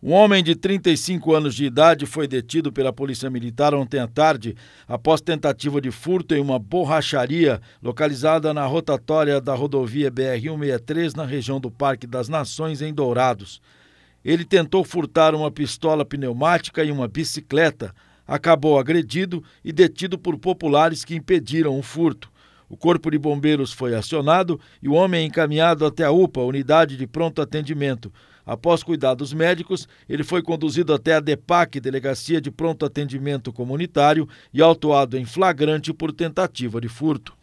Um homem de 35 anos de idade foi detido pela Polícia Militar ontem à tarde após tentativa de furto em uma borracharia localizada na rotatória da rodovia BR-163 na região do Parque das Nações, em Dourados. Ele tentou furtar uma pistola pneumática e uma bicicleta, acabou agredido e detido por populares que impediram o furto. O Corpo de Bombeiros foi acionado e o homem é encaminhado até a UPA, Unidade de Pronto Atendimento. Após cuidados médicos, ele foi conduzido até a DEPAC, Delegacia de Pronto Atendimento Comunitário, e autuado em flagrante por tentativa de furto.